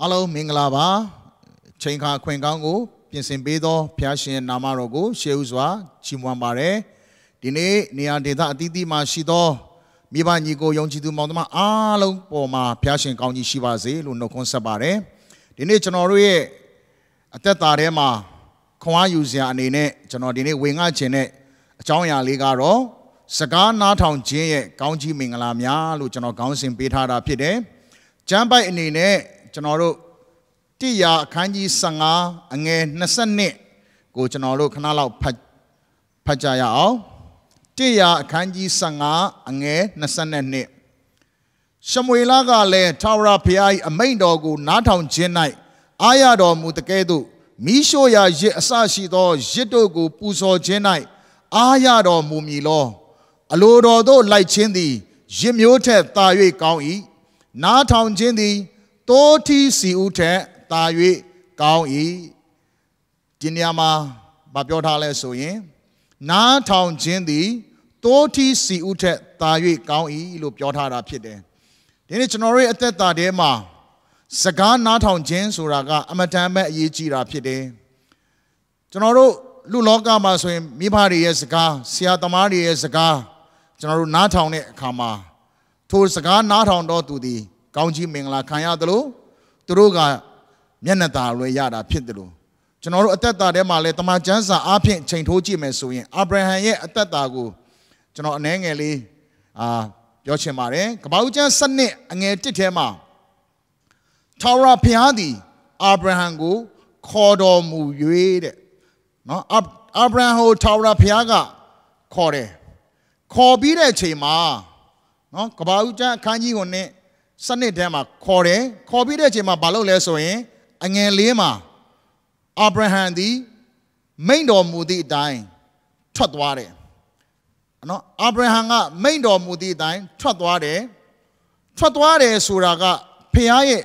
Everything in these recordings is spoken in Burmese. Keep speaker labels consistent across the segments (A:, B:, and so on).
A: အားလုံးမင်္ဂလာပါချိန်ခါခွင့်ကောင်းကိုပြင်ဆင်ပေးသောဘုရားရှင်နာမတော်ကို ရှေးဥစွာချီးမွမ်းပါတယ်ဒီနေ့နေရာဒေသအသီးသီးမှာရှိသောမိဘညီကိုယုံကြည်သူမောင်သမားအားလုံးပေါ်မှာဘုရားရှင်ကောင်းကြီးရှိပါစေလို့နှုတ်ခွန်းဆက်ပါတယ်ဒီနေ့ကျွန်တော်တို့ရဲ့အသက်တာထဲမှာခွန်အားယူစရာအနေနဲ့ကျွန်တော်ဒီနေ့ဝင်ငှခြင်းနဲ့အကြောင်းအရာလေးကတော့စကားနားထောင်ခြင်းရဲ့ကောင်းကြီးမင်္ဂလာများလို့ကျွန်တော်ခေါင်းစဉ်ပေးထားတာဖြစ်တယ်ကျမ်းပိုက်အနေနဲ့ကျွန်တော်တို့တိယာအခန်းကြီး15အငယ်22ကိုကျွန်တော်တို့ခဏလောက်ဖတ်ဖတ်ကြရအောင်တိယာအခန်းကြီး15အငယ်22ရှမွေလကလည်းထာဝရဘုရား၏အမိန့်တော်ကိုနားထောင်ခြင်း၌အာရတော်မူတကဲ့သို့မိရှုရာရစ်အစရှိသောရစ်တို့ကိုပူဇော်ခြင်း၌အာရတော်မူမည်လော အလိုတော်သို့လိုက်ခြင်းသည်ရစ်မျိုးထက်သာ၍ကောင်း၏နားထောင်ခြင်းသည်တိုးထီစီဦးထက်တာ၍ကောင်း၏ဒီနေရာမှာဗာပြောထားလဲဆိုရင်နားထောင်ခြင်းသည်တိုးထီစီဦးထက်တာ၍ကောင်း၏လို့ပြောထားတာဖြစ်တယ်ဒီနေ့ကျွန်တော်တို့ရဲ့အသက်တာထဲမှာစကားနားထောင်ခြင်းဆိုတာကအမတန်ပဲအရေးကြီးတာဖြစ်တယ်ကျွန်တော်တို့လူလောကမှာဆိုရင်မိဘတွေရဲ့စကားဆရာသမားတွေရဲ့စကားကျွန်တော်တို့နားထောင်တဲ့အခါမှာထိုစကားနားထောင်တော့သူသည်ကောင်းကြီးမင်္ဂလာခံရသလိုသူတို့ကမျက်နှာသာလွယ်ရတာဖြစ်တယ်လို့ကျွန်တော်တို့အသက်တာထဲမှာလည်းတမန်ကျမ်းစာအပြင်ချိန်ထိုးကြည့်မယ်ဆိုရင်အာဗြဟံရဲ့အသက်တာကိုကျွန်တော်အနည်းငယ်လေးအာပြောချင်ပါတယ်ကပ္ပဦးကျမ်းစနစ်အငယ်တစ်ထဲမှာထာဝရဘုရားသည် အာဗြဟံကိုခေါ်တော်မူ၍တဲ့နော်အာဗြဟံကိုထာဝရဘုရားက ခေါ်တယ်ခေါ်ပြီးတဲ့အချိန်မှာနော်ကပ္ပဦးကျမ်းအခန်းကြီးကိုနဲ့စနစ်တမ်းမှာခေါ်တယ်ခေါ်ပြီးတဲ့အချိန်မှာမလုပ်လဲဆိုရင်အငယ်လေးမှာအာဗြဟံသည် မိန်တော်မူသည့်အတိုင်းထွက်သွားတယ်နော်အာဗြဟံကမိန်တော်မူသည့်အတိုင်းထွက်သွားတယ်ထွက်သွားတယ်ဆိုတာကဖခင်ရဲ့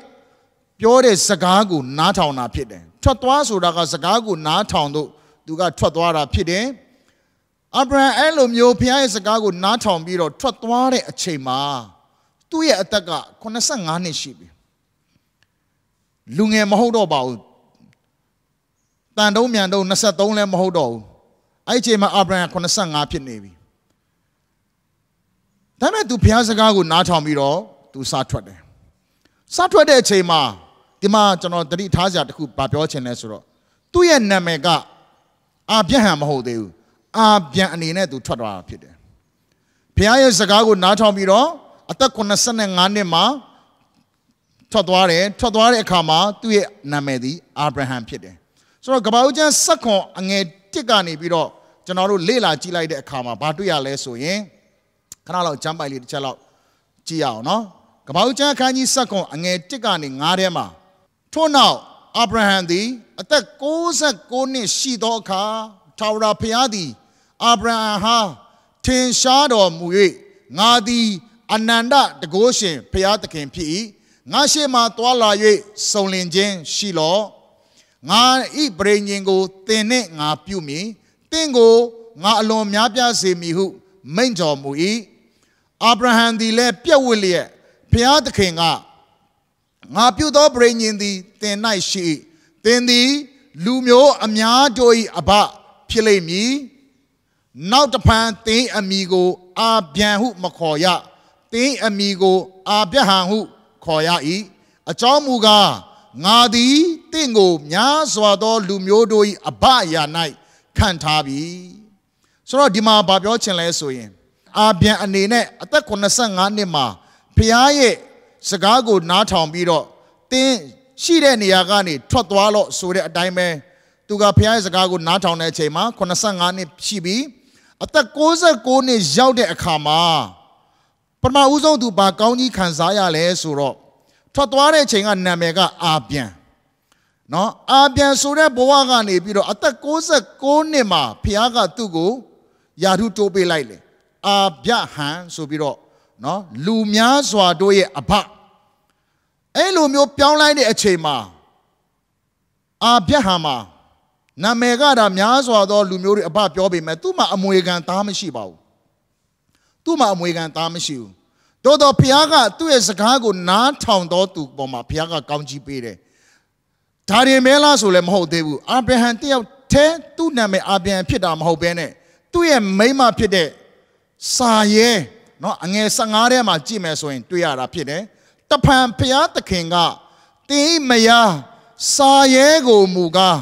A: ပြောတဲ့စကားကိုနားထောင်တာဖြစ်တယ်ထွက်သွားဆိုတာကစကားကိုနားထောင်တော့သူကထွက်သွားတာဖြစ်တယ်အာဗြဟံအဲ့လိုမျိုးဖခင်ရဲ့စကားကိုနားထောင်ပြီးတော့ထွက်သွားတဲ့အချိန်မှာသူ့ရဲ့အသက်က85နှစ်ရှိပြီလူငယ်မဟုတ်တော့ပါဘူးတန်တုံးမြန်တုံး23လည်းမဟုတ်တော့ဘူးအဲ့ဒီအချိန်မှာအာဗြဟံ85ဖြစ်နေပြီဒါမဲ့သူဘုရားစကားကို နားထောင်ပြီးတော့သူစားထွက်တယ်စားထွက်တဲ့အချိန်မှာဒီမှာကျွန်တော်တတိထားစရာတခုဗာပြောချင်လဲဆိုတော့သူ့ရဲ့နာမည်ကအာဗြဟံမဟုတ်သေးဘူးအာဗြဟံအနေနဲ့သူထွက်သွားတာဖြစ်တယ်ဘုရားရဲ့စကားကိုနားထောင်ပြီးတော့အသက်85နှစ်မှာထွက်သွားတယ်ထွက်သွားတဲ့အခါမှာသူ့ရဲ့နာမည်သည်အာဗြဟံဖြစ်တယ်ဆိုတော့ကဘာဦးကျမ်းစက်ခွန်အငယ်1ကနေပြီးတော့ကျွန်တော်တို့လေ့လာကြည့်လိုက်တဲ့အခါမှာဘာတွေ့ရလဲဆိုရင်ခဏလောက်ကျမ်းပိုင်လေးတစ်ချက်လောက် ကြည့်ရအောင်နော်ကဘာဦးကျမ်းအခန်းကြီးစက်ခွန်အငယ်1ကနေ9ထဲမှာထို့နောက်အာဗြဟံသည်အသက်69နှစ်ရှိသောအခါထာဝရဘုရားသည်အာဗြဟံဟာထင်ရှားတော်မူ၍ငါသည်အနန္တတကောရှင်ဘုရားသခင်ဖြစ်၏ငါရှိမှသွာလာ၍စုံလင်ခြင်းရှိလော့ငါဤပရိညင်ကိုသင်နှင့်ငါပြုမည်သင်ကိုငါအလွန်များပြားစေမည်ဟုမိန့်တော်မူ၏အာဗြဟံသည်လည်းပြက်ဝစ်လျက်ဘုရားသခင်ကငါပြုသောပရိညင်သည်သင်၌ရှိ၏သင်သည်လူမျိုးအများတို့၏အဘဖြစ်လိမ့်မည်နောက်တဖန်သင်အမိကိုအာဗျံဟုမခေါ်ရသင်အမိကိုအာဗြဟံဟုခေါ်ရ၏အကြောင်းမူကားငါသည်တင့်ကိုများစွာသော လူမျိုးတို့၏အဘအရာ၌ခံထားပြီဆိုတော့ဒီမှာဗာပြောချင်လဲဆိုရင် အာဗျံအနေနဲ့အသက်85နှစ်မှာဖျားရဲ့စကားကိုနားထောင်ပြီးတော့တင်းရှိတဲ့နေရာကနေထွက်သွားလို့ဆိုတဲ့အတိုင်းပဲသူကဖျားရဲ့စကားကိုနားထောင်တဲ့အချိန်မှာ85နှစ်ရှိပြီးအသက်69နှစ်ရောက်တဲ့အခါမှာပထမဦးဆုံးသူဘာကောင်းကြီးခံစားရလဲဆိုတော့ထွက်သွားတဲ့အချိန်ကနာမည်ကအာပြန်နော်အာပြန်ဆိုတဲ့ဘဝကနေပြီးတော့အသက်69နှစ်မှာဖခင်ကသူ့ကိုယာထုတိုးပေးလိုက်လေအာဗျဟန်ဆိုပြီးတော့နော်လူများစွာတို့ရဲ့အဖအဲ့လိုမျိုးပြောင်းလိုက်တဲ့အချိန်မှာအာဗျဟန်မှာနာမည်ကဒါများစွာသောလူမျိုးတွေအဖပြောပေမဲ့သူ့မှာအမွေခံသားမရှိပါဘူးသူ့မှာအမွေခံသားမရှိဘူးတော်တော်ဘုရားကသူ့ရဲ့စကားကိုနားထောင်တော်သူပေါ်မှာဘုရားကကောင်းကြီးပေးတယ်ဒါရင်မဲလားဆိုလည်းမဟုတ်သေးဘူးအာဗြဟံတယောက်တည်းသူ့နာမည်အာဗြဟံဖြစ်တာမဟုတ်ဘဲနဲ့သူ့ရဲ့မိန်းမဖြစ်တဲ့စာရဲเนาะအငယ်15ထဲမှာကြည့်မယ်ဆိုရင်တွေ့ရတာဖြစ်တယ်တဖန်ဘုရားသခင်ကတင်းမယားစာရဲကိုမူကား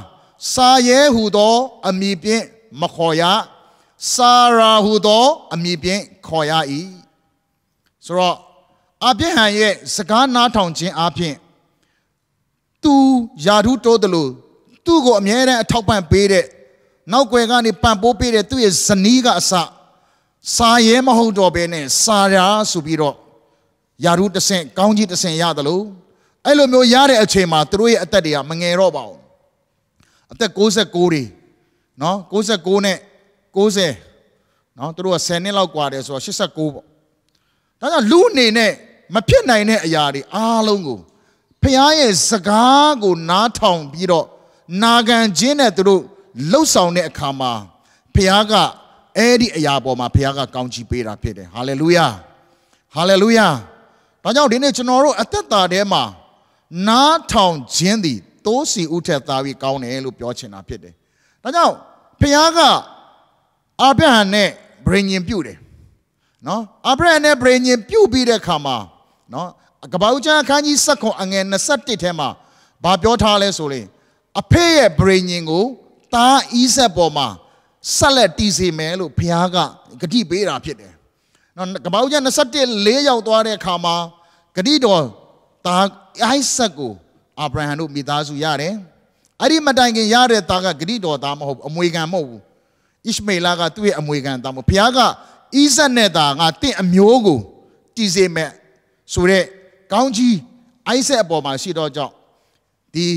A: စာရဲဟူသော အမည်ဖြင့်မခေါ်ရစာရာဟုသောအမည်ဖြင့်ခေါ်ရ၏ဆိုတော့အာဗြဟံရဲ့စကားနားထောင်ခြင်းအပြင်သူယာဓုတိုးတယ်လို့သူ့ကိုအမြဲတမ်းအထောက်ပံ့ပေးတဲ့နောက်ွယ်ကနေပံ့ပိုးပေးတဲ့သူ့ရဲ့ဇနီးကအစစာရဲမဟုတ်တော့ဘဲနဲ့စာရာဆိုပြီးတော့ယာဓုတဆင့်ကောင်းကြီးတဆင့်ရတယ်လို့အဲ့လိုမျိုးရတဲ့အချိန်မှာသူတို့ရဲ့အသက်တွေကမငယ်တော့ပါဘူးအသက်69တွေနော်69နဲ့90နော်သူတို့က10နှစ်လောက်กว่าတယ်ဆိုတော့89ပေါ့ဒါကြောင့်လူအနေနဲ့မဖြစ်နိုင်တဲ့အရာတွေအားလုံးကိုဖခင်ရဲ့စကားကိုနားထောင်ပြီးတော့နာခံခြင်းနဲ့သူတို့လှုပ်ဆောင်တဲ့အခါမှာဖခင်ကအဲ့ဒီအရာပေါ်မှာဖခင်ကကောင်းချီးပေးတာဖြစ်တယ်ဟာလေလုယာဟာလေလုယာဒါကြောင့်ဒီနေ့ကျွန်တော်တို့အသက်တာထဲမှာနားထောင်ခြင်းသည်သိုးစီဥထက်သားပြီးကောင်းတယ်လို့ပြောချင်တာဖြစ်တယ်ဒါကြောင့်ဖခင်ကအာဗြဟံနဲ့ဗြိဉ္ဉ်ပြုတ်တယ်နော်အာဗြဟံနဲ့ဗြိဉ္ဉ်ပြုတ်ပြီးတဲ့အခါမှာနော်ကပောက်ချမ်းအခန်းကြီး7ခွန်အငယ်27ထဲမှာဘာပြောထားလဲဆိုရင်အဖေရဲ့ဗြိဉ္ဉ်ကိုတားဤဆက်ပေါ်မှာဆက်လက်တည်စေမယ်လို့ဘုရားကဂတိပေးတာဖြစ်တယ်နော်ကပောက်ချမ်း27လေးရောက်သွားတဲ့အခါမှာဂတိတော်တားအိုက်ဆက်ကိုအာဗြဟံတို့မိသားစုရတယ်အဲ့ဒီမတိုင်ခင်ရတဲ့သားကဂတိတော်သားမဟုတ်အမွေခံမဟုတ်ဘူးဣရှမေလကသူ့ရဲ့အမွေခံသားမို့ဘုရားကဣဇက်နဲ့သာငါတင့်အမျိုးကိုတည်စေမဲ့ဆိုတဲ့ကောင်းကြီးအိုက်ဆက်အပေါ်မှာရှိတော့ကြောင့်ဒီ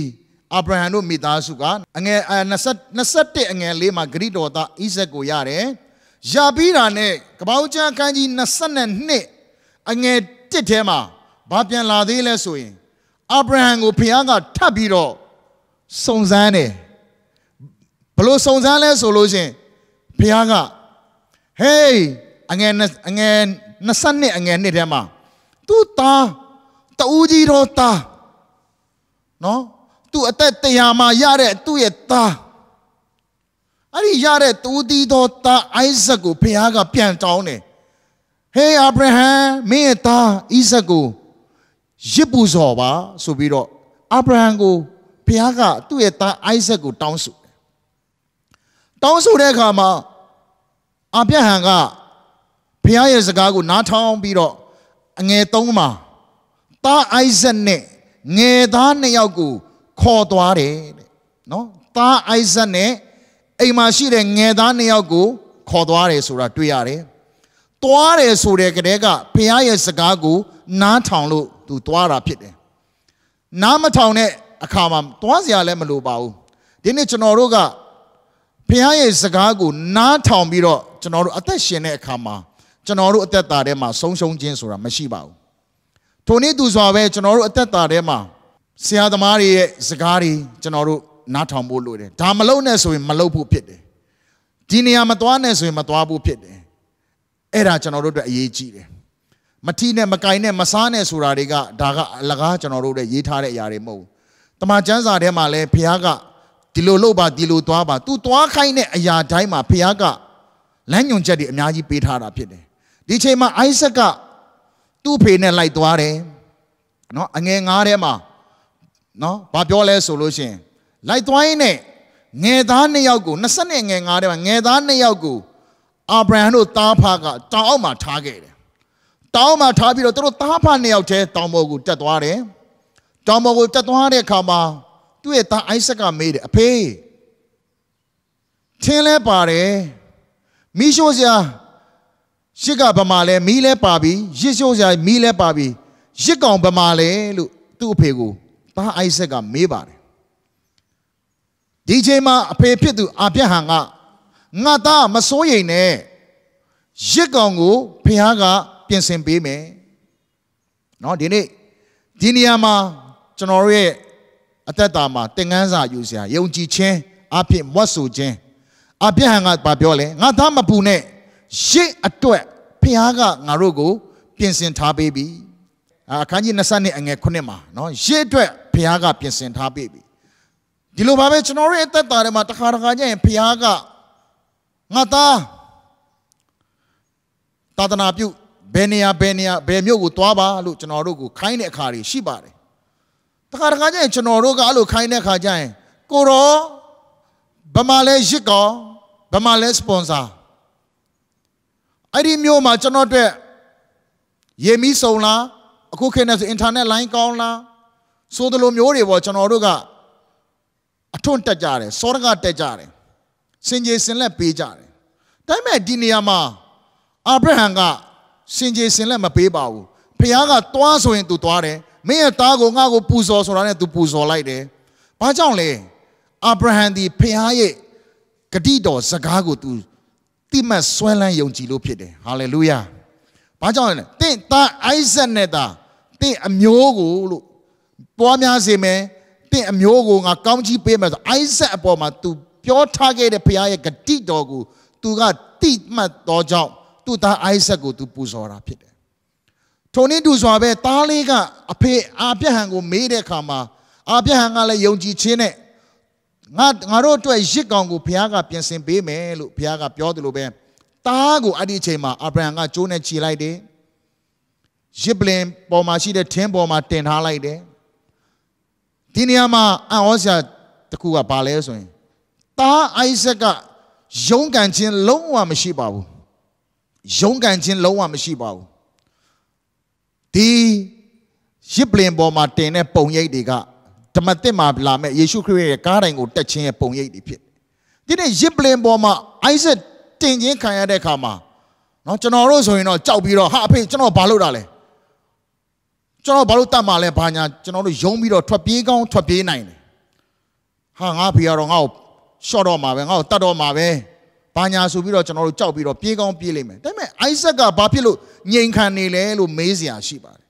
A: အာဗြဟံတို့မိသားစုကအငယ်20 21အငယ်လေးမှာဂရိတော်သားဣဇက်ကိုရတယ်။ရပြီးတာနဲ့ကပောက်ချန်းခန်းကြီး22အငယ်1ထဲမှာဘာပြန်လာသေးလဲဆိုရင်အာဗြဟံကိုဘုရားကထပ်ပြီးတော့စုံစမ်းတယ်။ဘလို့စုံစမ်းလဲဆိုလို့ရှင်ဖះကဟေးအငယ်အငယ်20နှစ်အငယ်နှစ်ထဲမှာသူ့သားတူးကြီးတော်သားနော်သူ့အသက်တရားမှာရတဲ့သူ့ရဲ့သားအဲ့ဒီရတဲ့တူးတီးတော်သားအိုက်ဇက်ကိုဖះကပြန်တောင်းတယ်ဟေးအာဗြဟံမင်းရဲ့သားအိဇက်ကိုရစ်ပူဇော်ပါဆိုပြီးတော့အာဗြဟံကိုဖះကသူ့ရဲ့သားအိုက်ဇက်ကိုတောင်းဆိုတောင်းဆိုတဲ့အခါမှာအာပြဟံကဘုရားရဲ့စကားကိုနားထောင်ပြီးတော့အငယ်သုံးမှာသားအိုက်ဇက်နဲ့ငယ်သားနှစ်ယောက်ကိုခေါ်သွားတယ်တဲ့နော်သားအိုက်ဇက်နဲ့အိမ်မှာရှိတဲ့ငယ်သားနှစ်ယောက်ကိုခေါ်သွားတယ်ဆိုတာတွေ့ရတယ်။သွားတယ်ဆိုတဲ့ကတည်းကဘုရားရဲ့စကားကိုနားထောင်လို့သူသွားတာဖြစ်တယ်။နားမထောင်တဲ့အခါမှာသွားစရာလည်းမလိုပါဘူး။ဒီနေ့ကျွန်တော်တို့ကဖခင်ရဲ့စကားကိုနားထောင်ပြီးတော့ကျွန်တော်တို့အသက်ရှင်တဲ့အခါမှာကျွန်တော်တို့အသက်တာထဲမှာဆုံးရှုံးခြင်းဆိုတာမရှိပါဘူး။ထိုနည်းသူစွာပဲကျွန်တော်တို့အသက်တာထဲမှာဆရာသမားတွေရဲ့စကားတွေကျွန်တော်တို့နားထောင်ဖို့လိုတယ်။ဒါမလုပ်နဲ့ဆိုရင် မလုပ်ဖို့ဖြစ်တယ်။ဒီနေရာမသွားနဲ့ဆိုရင်မသွားဖို့ဖြစ်တယ်။အဲ့ဒါကျွန်တော်တို့အတွက်အရေးကြီးတယ်။မထီနဲ့မကင်နဲ့မစားနဲ့ဆိုတာတွေကဒါကအလကားကျွန်တော်တို့ရဲ့ရေးထားတဲ့အရာတွေမဟုတ်ဘူး။တမန်ကျမ်းစာထဲမှာလည်းဘုရားကဒီလိုလုပ်ပါဒီလိုသွားပါ तू သွားခိုင်းတဲ့အရာတိုင်းမှာဖခင်ကလမ်းညွန်ချက်တွေအများကြီးပေးထားတာဖြစ်တယ်ဒီချိန်မှာအိုက်ဆက်ကသူ့ဖေနဲ့လိုက်သွားတယ်နော်အငယ်ငါးထဲမှာနော်ဘာပြောလဲဆိုလို့ရှင်လိုက်သွားရင်းနဲ့ငယ်သားနှစ်ယောက်ကို20နဲ့ငယ်ငါးထဲမှာငယ်သားနှစ်ယောက်ကိုအာဗြဟံတို့သားဖကတောင်အောက်မှာထားခဲ့တယ်တောင်မှာထားပြီးတော့သူတို့သားဖနှစ်ယောက်တည်းတောင်ပေါ်ကိုတက်သွားတယ်တောင်ပေါ်ကိုတက်သွားတဲ့အခါမှာသူ့ရဲ့သားအိုက်ဆက်ကမေးတယ်အဖေထင်းလဲပါတယ်မီးရှို့စရာရစ်ကဗမာလဲမီးလဲပါပြီရစ်ရှို့စရာမီးလဲပါပြီရစ်ကောင်ဗမာလဲလို့သူ့အဖေကိုသားအိုက်ဆက်ကမေးပါတယ်ဒီချိန်မှာအဖေဖြစ်သူအာပြတ်ဟန်ကငါသားမစိုးရိမ်နဲ့ရစ်ကောင်ကိုဖခင်ကပြင်ဆင်ပေးမယ်เนาะဒီနေ့ဒီနေရာမှာကျွန်တော်ရဲ့အသက်တာမှာသင်ခန်းစာယူစရာယုံကြည်ခြင်းအဖြစ်မွတ်ဆိုခြင်းအပြည့်ဟန်ကဘာပြောလဲငါသားမပူနဲ့ရှစ်အတွက်ဖခင်ကငါတို့ကိုပြင်ဆင်ထားပေးပြီအခန်းကြီး20နဲ့အငယ်9မှာနော်ရှစ်အတွက်ဖခင်ကပြင်ဆင်ထားပေးပြီဒီလိုပါပဲကျွန်တော်ရဲ့အသက်တာထဲမှာတစ်ခါတစ်ခါကျရင်ဖခင်ကငါသားသာသနာပြုဘယ်နေရာဘယ်နေရာဘယ်မြို့ကိုသွားပါလို့ကျွန်တော်တို့ကိုခိုင်းတဲ့အခါတွေရှိပါတယ်တခါတခါကျရင်ကျွန်တော်တို့ကအဲ့လိုခိုင်းတဲ့ခါကျရင်ကိုရောဗမာလဲရစ်ကောင်ဗမာလဲစပွန်ဆာအဲ့ဒီမျိုးမှာကျွန်တော်တို့ရေမီစုံလားအခုခေတ်နဲ့ဆိုအင်တာနက်လိုင်းကောင်းလားဆိုသလိုမျိုးတွေပေါ့ကျွန်တော်တို့ကအထွန့်တက်ကြတယ်စောရကတက်ကြတယ်စင်ကြီးစင်လက်ပေးကြတယ်ဒါပေမဲ့ဒီနေရာမှာအာဗြဟံကစင်ကြီးစင်လက်မပေးပါဘူးဖခင်ကသွားဆိုရင်သူသွားတယ်မင်းရဲ့သားကိုငါ့ကိုပူဇော်ဆိုတာနဲ့ तू ပူဇော်လိုက်တယ်။ဘာကြောင့်လဲ။အာဗြဟံဒီဖခင်ရဲ့ဂတိတော်စကားကို तू တိမတ်ဆွဲလန်းယုံကြည်လို့ဖြစ်တယ်။ဟာလေလုယာ။ဘာကြောင့်လဲ။တင့်သားအိုက်ဇက်နဲ့သားတင့်အမျိုးကိုလို့ပွားများစေမယ်။တင့်အမျိုးကိုငါကောင်းချီးပေးမယ်ဆိုအိုက်ဇက်အပေါ်မှာ तू ပြောထားခဲ့တဲ့ဖခင်ရဲ့ဂတိတော်ကို तू ကတိမှတ်တော်ကြောင့်သူ့သားအိုက်ဇက်ကို तू ပူဇော်တာဖြစ်တယ်ထိုနည်းတူစွာပဲသားလေးကအဖေအာပြဟံကိုမေးတဲ့အခါမှာအာပြဟံကလည်းယုံကြည်ခြင်းနဲ့ငါငါတို့အတွက်ရစ်ကောင်ကိုဘုရားကပြင်ဆင်ပေးမယ်လို့ဘုရားကပြောတယ်လို့ပဲသားကိုအဲ့ဒီအချိန်မှာအာဗြဟံကကြိုးနဲ့ခြေလိုက်တယ်ရစ်ပလင်ပေါ်မှာရှိတဲ့ထင်းပေါ်မှာတင်ထားလိုက်တယ်ဒီနေရာမှာအံ့ဩစရာတခုကဘာလဲဆိုရင်သားအိုက်ဆက်ကယုံကန်ခြင်းလုံးဝမရှိပါဘူးယုံကန်ခြင်းလုံးဝမရှိပါဘူးဒီရစ်ပလင်ပေါ်မှာတင်တဲ့ပုံရိပ်တွေကဓမ္မသစ်မှာလာမဲ့ယေရှုခရစ်ရဲ့ကားတိုင်ကိုတက်ခြင်းရဲ့ပုံရိပ်တွေဖြစ်ဒီနေ့ရစ်ပလင်ပေါ်မှာအိုက်ဆက်တင်ခြင်းခံရတဲ့အခါမှာနော်ကျွန်တော်တို့ဆိုရင်တော့ကြောက်ပြီးတော့ဟာအဖေကျွန်တော်ဘာလုပ်တာလဲကျွန်တော်ဘာလို့တတ်မှာလဲဘာညာကျွန်တော်တို့ယုံပြီးတော့ထွက်ပြေးကောင်းထွက်ပြေးနိုင်တယ်ဟာငါဖေကတော့ငါ့ကိုရှော့တော့မှာပဲငါ့ကိုတတ်တော့မှာပဲဘာညာဆိုပြီးတော့ကျွန်တော်တို့ကြောက်ပြီးတော့ပြေးကောင်းပြေးလိမ့်မယ်ဒါပေမဲ့အိုက်ဆက်ကဘာဖြစ်လို့ငြိမ်ခံနေလဲလို့မေးစရာရှိပါတယ်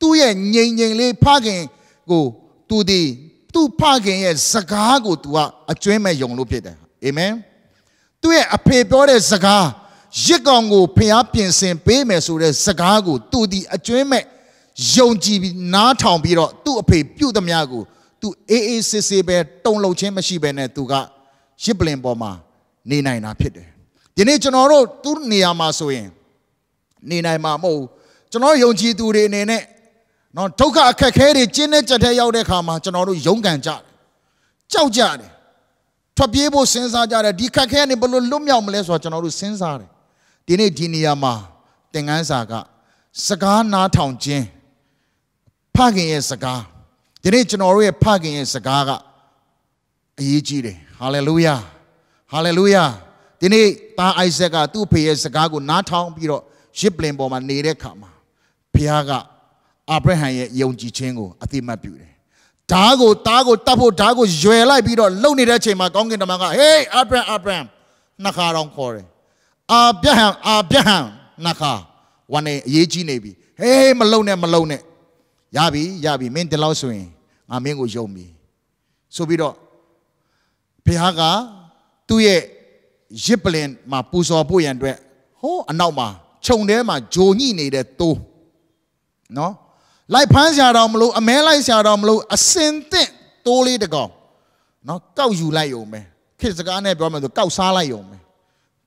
A: သူ့ရဲ့ငြိမ်ငြိမ်လေးဖခင်ကိုသူဒီသူ့ဖခင်ရဲ့စကားကိုသူကအကျွမ်းမဲ့ယုံလို့ဖြစ်တယ်အာမင်သူ့ရဲ့အဖေပြောတဲ့စကားရစ်ကောင်ကိုဖျားပြင်ဆင်ပေးမယ်ဆိုတဲ့စကားကိုသူဒီအကျွမ်းမဲ့ယုံကြည်ပြီးနားထောင်ပြီးတော့သူ့အဖေပြုတ်သမျှကိုသူအေးအေးဆေးဆေးပဲတုံလှုပ်ခြင်းမရှိဘဲနဲ့သူကရစ်ပလင်ပေါ်မှာနေနိုင်တာဖြစ်တယ်ဒီနေ့ကျွန်တော်တို့သူ့နေရာမှာဆိုရင် နေနိုင်မှာမဟုတ်ကျွန်တော်ယုံကြည်သူတွေအနေနဲ့နော်ဒုက္ခအခက်ခဲတွေကျင်းတဲ့ကြက်ထဲရောက်တဲ့ခါမှာကျွန်တော်တို့ယုံကန်ကြတယ်ကြောက်ကြတယ်ထွက်ပြေးဖို့စဉ်းစားကြတယ်ဒီခက်ခဲကနေဘလို့လွတ်မြောက်မလဲဆိုတော့ကျွန်တော်တို့စဉ်းစားတယ်ဒီနေ့ဒီနေရာမှာသင်ခန်းစာက စကားနားထောင်ခြင်းဖခင်ရဲ့စကားဒီနေ့ကျွန်တော်တို့ရဲ့ဖခင်ရဲ့စကားကအရေးကြီးတယ်ဟာလေလုယာဟာလေလုယာဒီနေ့သားအိုက်ဇက်ကသူ့ဖေရဲ့စကားကိုနားထောင်ပြီးတော့ရစ်ပလင်ပေါ်မှာနေတဲ့ခါမှာဖခင်ကအာဗြဟံရဲ့ယုံကြည်ခြင်းကိုအတိမတ်ပြုတယ်ဓားကိုတားကိုတတ်ဖို့ဓားကိုရွယ်လိုက်ပြီးတော့လှုပ်နေတဲ့အချိန်မှာကောင်းကင်တမန်ကဟေးအာဗြဟံအာဗြဟံနှစ်ခါတော့ခေါ်တယ်အာဗြဟံအာဗြဟံနှစ်ခါဝန်နေအရေးကြီးနေပြီဟေးမလှုပ်နဲ့မလှုပ်နဲ့ရပြီရပြီမင်းဒီလောက်ဆိုရင်ငါမင်းကိုယုံပြီဆိုပြီးတော့ဖခင်ကသူ့ရဲ့ရစ်ပလင်မှာ ပူဇော်ဖို့ရန်အတွက်ဟိုးအနောက်မှာခြုံထဲမှာဂျိုညိနေတဲ့သိုးနော်လိုက်ဖမ်းစရာတော့မလို့အမဲလိုက်စရာတော့မလို့အစင်သင့်တိုးလေးတကောင်နော်ကောက်ယူလိုက်ုံပဲခေတ်စကားနဲ့ပြောမှဆိုကောက်စားလိုက်ုံပဲ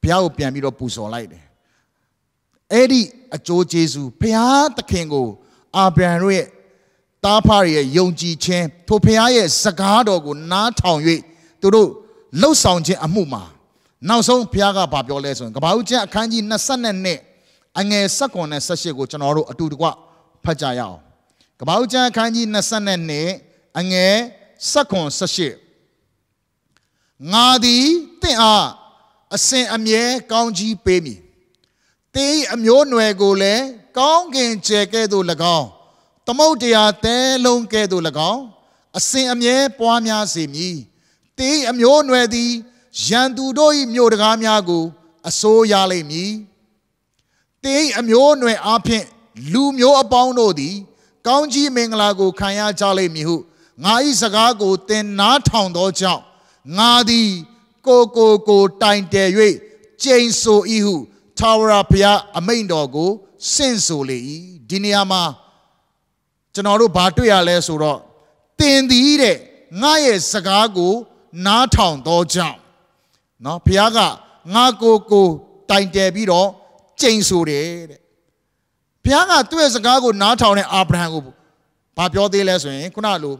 A: ဘုရားကိုပြန်ပြီးတော့ပူဇော်လိုက်တယ်အဲ့ဒီအကျိုးကျေးဇူးဘုရားသခင်ကို အာဗြဟံတို့ရဲ့တားဖရရဲ့ယုံကြည်ခြင်းထိုဘုရားရဲ့စကားတော်ကိုနားထောင်၍သူတို့လှုပ်ဆောင်ခြင်းအမှုမှာနောက်ဆုံးဘုရားကဘာပြောလဲဆိုရင်ကဘာဦးကျမ်းအခန်းကြီး22အငယ်16နဲ့18ကိုကျွန်တော်တို့အတူတကွဖတ်ကြရအောင်ကဘာဦးကျမ်းအခန်းကြီး22အငယ်16 18ငါသည်တင့်အားအစဉ်အမြဲကောင်းကြီးပေးမည်တင်းအမျိုးနွယ်ကိုလည်းကောင်းကင်ကျယ်ကဲ့သို့၎င်းသမုတ်တရားသဲလုံးကဲ့သို့၎င်းအစဉ်အမြဲပွားများစေမည်။တင်းအမျိုးအနွယ်သည်ရန်သူတို့၏မြို့တကားများကိုအစိုးရလိမ့်မည်။တင်းအမျိုးအနွယ်အဖျင်လူမျိုးအပေါင်းတို့သည် ကောင်းကြီးမင်္ဂလာကိုခံရကြလိမ့်မည်ဟုငါ၏စကားကိုသင်နားထောင်သောကြောင့်ငါသည်ကိုကိုကိုတိုင်တယ်၍ကျိန်ဆို၏ဟုသာဝရဘုရားအမိန်တော်ကိုဆင့်ဆိုလေ၏ဒီနေရာမှာကျွန်တော်တို့ဘာတွေ့ရလဲဆိုတော့တင်သည်တဲ့ငါရဲ့စကားကိုနားထောင်သောကြောင့်နော်ဘုရားကငါကိုကိုတိုင်တယ်ပြီးတော့ကြိမ်ဆိုတယ်တဲ့ဘုရားကသူ့ရဲ့စကားကိုနားထောင်တဲ့အာဗြဟံကိုဘာပြောသေးလဲဆိုရင်ခုနလို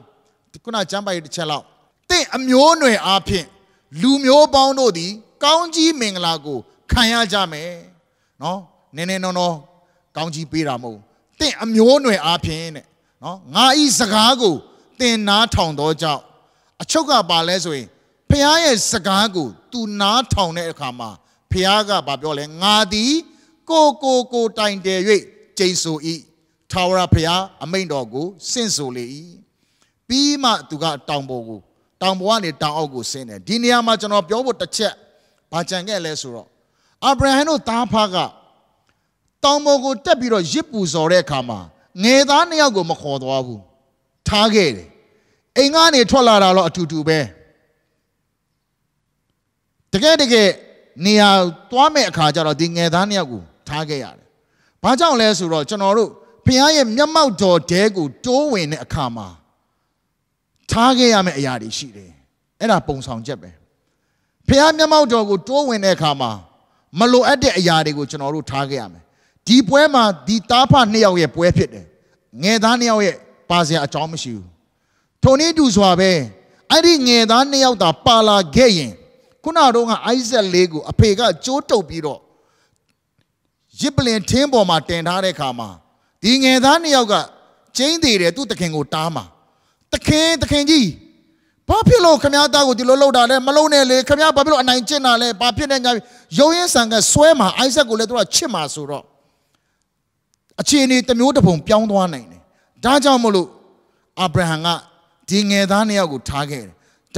A: ခုနကျမ်းပိုက်တစ်ချက်လောက်တင့်အမျိုးအနွယ်အားဖြင့်လူမျိုးပေါင်းတို့သည်ကောင်းကြီးမင်္ဂလာကိုခံရကြမယ်နော်နင်းနေနော်နော်ကောင်းကြီးပေးတာမဟုတ်တင့်အမျိုးအနွယ်အားဖြင့်တဲ့နော်ငါဤစကားကိုတင်နားထောင်သောကြောင့်အချုပ်ကပါလဲဆိုရင်ဖះရဲ့စကားကိုသူနားထောင်တဲ့အခါမှာဖះကဘာပြောလဲငါသည်ကိုကိုကိုတိုင်တယ်၍ကျိန်ဆို၏ထာဝရဖះအမိန်တော်ကိုစင့်ဆိုလေ၏ပြီးမှသူကတောင်ပေါ်ကိုတောင်ပေါ်ကနေတောင်အောက်ကိုဆင်းတယ်ဒီနေရာမှာကျွန်တော်ပြောဖို့တစ်ချက်ဘာကြံခဲ့လဲဆိုတော့အာဗြဟံတို့သားဖကတောင်ပေါ်ကိုတက်ပြီးတော့ရစ်ပူစော်တဲ့အခါမှာငယ်သားနှစ်ယောက်ကို မခေါ်သွားဘူးထားခဲ့တယ်အိမ်ကနေထွက်လာတာတော့အတူတူပဲတကယ်တကယ်နေရာသွားမဲ့အခါကျတော့ဒီငယ်သားနှစ်ယောက်ကိုထားခဲ့ရတယ်။ဘာကြောင့်လဲဆိုတော့ကျွန်တော်တို့ဖခင်ရဲ့မျက်မှောက်တော်တဲကိုတိုးဝင်တဲ့အခါမှာထားခဲ့ရမယ့်အရာတွေရှိတယ်။အဲ့ဒါပုံဆောင်ချက်ပဲ။ဖခင်မျက်မှောက်တော်ကိုတိုးဝင်တဲ့အခါမှာမလိုအပ်တဲ့အရာတွေကိုကျွန်တော်တို့ထားခဲ့ရမယ်။ဒီပွဲမှာဒီတားဖနှစ်ယောက်ရဲ့ပွဲဖြစ်တယ်။ငယ်သားနှစ်ယောက်ရဲ့ပါစရာအကြောင်းမရှိဘူးထိုနည်းတူစွာပဲအဲ့ဒီငယ်သားနှစ်ယောက်သာပါလာခဲ့ရင်ခုနတော့ကအိုက်ဇက်လေးကိုအဖေကကြိုးတုပ်ပြီးတော့ရစ်ပလင်ထင်းပေါ်မှာတင်ထားတဲ့ခါမှာဒီငယ်သားနှစ်ယောက်ကကျင်းသေးတယ်သူ့တခင်ကိုတားမှာတခင်တခင်ကြီးဘာဖြစ်လို့ခမည်းသားကိုဒီလိုလှုပ်တာလဲမလုံနဲ့လေခမည်းဘာဖြစ်လို့အနိုင်ကျင့်တာလဲဘာဖြစ်နေညာရုံရင်းဆန်ကဆွဲမှာအိုက်ဇက်ကိုလည်းသူကချစ်မှာဆိုတော့အခြေအနေတစ်မျိုးတစ်ပုံပြောင်းသွားနိုင်တယ်ဒါကြောင့်မလို့အာဗြဟံကဒီငယ်သားနှစ်ယောက်ကိုထားခဲ့တယ်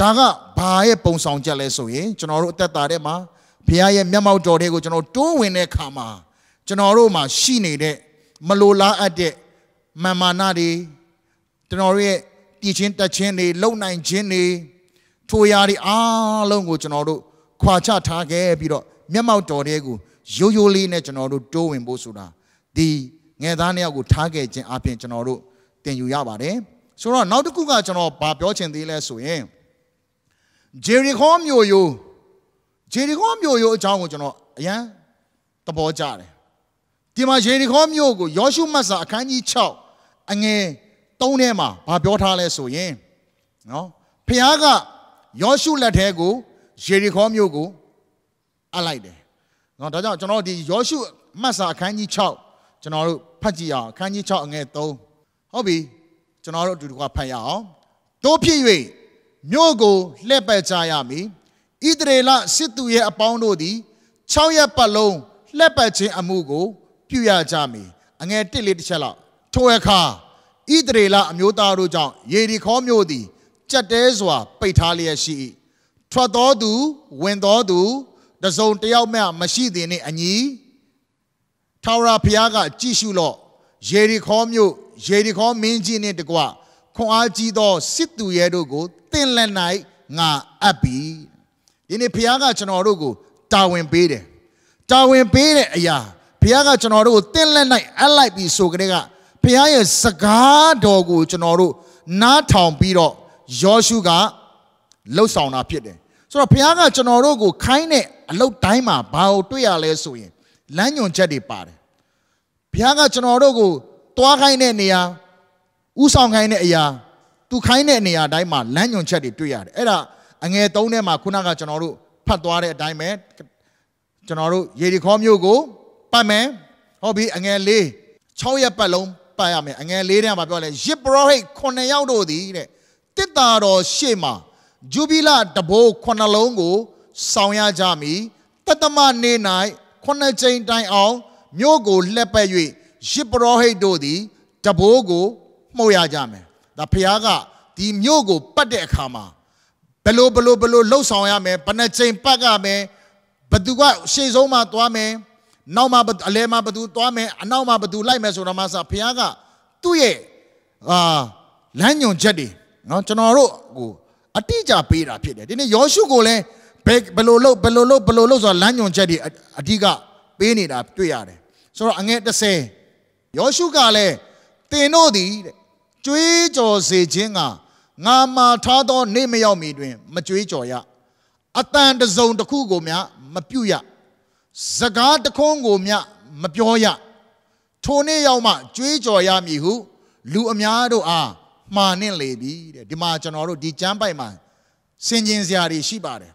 A: ဒါကဘာရဲ့ပုံဆောင်ချက်လဲဆိုရင် ကျွန်တော်တို့အသက်တာထဲမှာဘုရားရဲ့မျက်မှောက်တော်တွေကိုကျွန်တော်တွန်းဝင်တဲ့အခါမှာကျွန်တော်တို့မှာရှိနေတဲ့မလိုလားအပ်တဲ့မာမာနတွေကျွန်တော်တို့ရဲ့တည်ခြင်းတက်ခြင်းတွေလုံနိုင်ခြင်းတွေထိုရာတွေအားလုံးကိုကျွန်တော်တို့ခွာချထားခဲ့ပြီးတော့မျက်မှောက်တော်တွေကိုရိုးရိုးလေးနဲ့ကျွန်တော်တို့တိုးဝင်ဖို့ဆိုတာဒီငယ်သားနှစ်ယောက်ကိုထားခဲ့ခြင်းအပြင်ကျွန်တော်တို့တင်ယူရပါတယ်ဆိုတော့နောက်တစ်ခုကကျွန်တော်ဘာပြောချင်သေးလဲဆိုရင်ဂျေရီခေါမြို့ယိုဂျေရီခေါမြို့ယိုအကြောင်းကိုကျွန်တော်အရန်သဘောကျတယ်ဒီမှာဂျေရီခေါမြို့ကိုယောရှုမတ်စာအခန်းကြီး6အငယ်3ထဲမှာဘာပြောထားလဲဆိုရင်နော်ဖခင်ကယောရှုလက်ထဲကိုယေရီခေါမြို့ကိုအပ်လိုက်တယ်။နော်ဒါကြောင့်ကျွန်တော်ဒီယောရှုမတ်စာအခန်းကြီး6ကျွန်တော်တို့ဖတ်ကြည့်အောင်အခန်းကြီး6အငယ်3ဟုတ်ပြီကျွန်တော်တို့အတူတကွဖတ်ရအောင်တို့ဖြစ်၍မြို့ကိုလှည့်ပတ်ကြရမည်ဣသရေလစစ်သူရဲ့အပေါင်းတို့သည်6ရက်ပတ်လုံးလှည့်ပတ်ခြင်းအမှုကိုပြုရကြမည်အငယ်1လေးတစ်ချက်လောက်ထိုအခါဣသရေလအမျိုးသားတို့ကြောင့်ယေရီခေါမြို့သည်ကြက်တဲစွာ ပိတ်ထားလျက်ရှိ၏ထွက်သောသူ ဝင်သောသူတစုံတယောက်မျှမရှိသည်နှင့်အညီထာဝရဘုရားက ကြည့်ရှုလော့ယေရီခေါမြို့ရေဒီခေါမင်းကြီးနှင့်တကွခွန်အားကြီးသောစစ်သူရဲတို့ကိုတင့်လက်၌ငါအပ်ပြီဒီနေ့ဘုရားကကျွန်တော်တို့ကိုတာဝန်ပေးတယ်တာဝန်ပေးတဲ့အရာဘုရားကကျွန်တော်တို့ကိုတင့်လက်၌အပ်လိုက်ပြီဆိုကြတဲ့ကဘုရားရဲ့စကားတော်ကိုကျွန်တော်တို့နားထောင်ပြီးတော့ယောရှုကလှုပ်ဆောင်တာဖြစ်တယ်ဆိုတော့ဘုရားကကျွန်တော်တို့ကိုခိုင်းတဲ့အလုပ်တိုင်းမှာဘာကိုတွေ့ရလဲဆိုရင်လမ်းညွန်ချက်တွေပါတယ်ဘုရားကကျွန်တော်တို့ကိုသွားခိုင်းတဲ့နေရာဥဆောင်ခိုင်းတဲ့အရာသူခိုင်းတဲ့နေရာတိုင်းမှာလမ်းညွန်ချက်တွေတွေ့ရတယ်အဲ့ဒါအငယ်၃ထဲမှာခုနကကျွန်တော်တို့ဖတ်သွားတဲ့အတိုင်းပဲကျွန်တော်တို့ရေဒီခေါမျိုးကိုပတ်မယ်ဟုတ်ပြီအငယ်၄6ရက်ပတ်လုံးပတ်ရမယ်အငယ်၄ထဲမှာပြောလဲယစ်ပရောဟိတ်9ယောက်တို့သည်တဲ့တစ်တာတော်ရှေ့မှာဂျူဘီလာတဘိုး9လုံးကို ဆောင်ရကြမည်တတမနေ့၌9ချိန်တိုင်အောင်မြို့ကိုလှည့်ပတ်၍ယစ်ပရောဟိတ်တို့သည်တဘိုးကိုမှုတ်ရကြမယ်ဒါဖခင်ကဒီမြို့ကို ပတ်တဲ့အခါမှာဘလို့ဘလို့ဘလို့လှုပ်ဆောင်ရမယ်ဘယ်နှချိန်ပတ်ရမယ်ဘသူကရှေ့ဆုံးမှသွားမယ်နောက်မှအလဲမှဘသူသွားမယ်အနောက်မှဘသူလိုက်မယ်ဆိုတော့မှစဖခင်ကသူ့ရဲ့အာလမ်းညွန်ချက်တွေနော်ကျွန်တော်တို့ဟိုအတိအကျပေးတာဖြစ်တယ်ဒီနေ့ယောရှုကိုလည်းဘယ်ဘလို့လှုပ်ဘလို့လှုပ်ဘလို့လှုပ်ဆိုတော့လမ်းညွန်ချက်တွေအဓိကပေးနေတာတွေ့ရတယ်ဆိုတော့အငဲ30ယောရှုကလည်းသင်တို့သည်တဲ့ကြွေးကြော်စေခြင်းကငါမာထားသောနေ့မရောက်မီတွင်မကြွေးကြော်ရအတန်တစုံတစ်ခုကိုမြမပြုတ်ရစကားတခွန်းကိုမြမပြောရထိုနေ့ရောက်မှကြွေးကြော်ရမည်ဟုလူအများတို့အားမှာနှင့်လေပြီတဲ့ဒီမှာကျွန်တော်တို့ဒီကျမ်းပိုက်မှာဆင်ခြင်စရာတွေရှိပါတယ်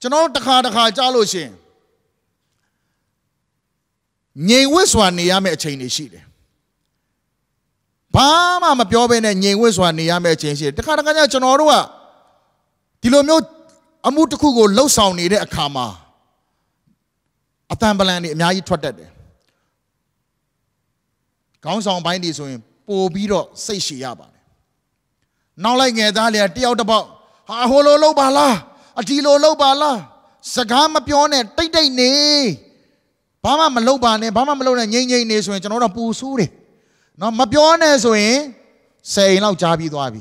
A: ကျွန်တော်တို့တစ်ခါတစ်ခါကြားလို့ရှင်ငြိမ်ဝတ်စွာနေရမယ့်အချိန်တွေရှိတယ်ဘာမှမပြောဘဲနဲ့ငြိမ်ဝတ်စွာနေရမယ့်အချိန်ရှိတယ်တခါတခါကျကျွန်တော်တို့ကဒီလိုမျိုးအမှုတစ်ခုကိုလှုပ်ဆောင်နေတဲ့အခါမှာအတန်ပလန်တွေအများကြီးထွက်တတ်တယ်ခေါင်းဆောင်ပိုင်းတွေဆိုရင် ပို့ပြီးတော့စိတ်ရှည်ရပါတယ်နောက်လိုက်ငယ်သားတွေကတယောက်တစ်ပေါက်ဟာဟိုလိုလှုပ်ပါလားအဒီလိုလှုပ်ပါလားစကားမပြောနဲ့တိတ်တိတ်နေဘာမှမလုပ်ပါနဲ့ဘာမှမလုပ်နဲ့ငြိမ့်ငြိမ့်နေဆိုရင်ကျွန်တော်တို့ပူဆူးတယ်နော်မပြောနဲ့ဆိုရင်၁၀အိမ်လောက်ကြားပြီးသွားပြီ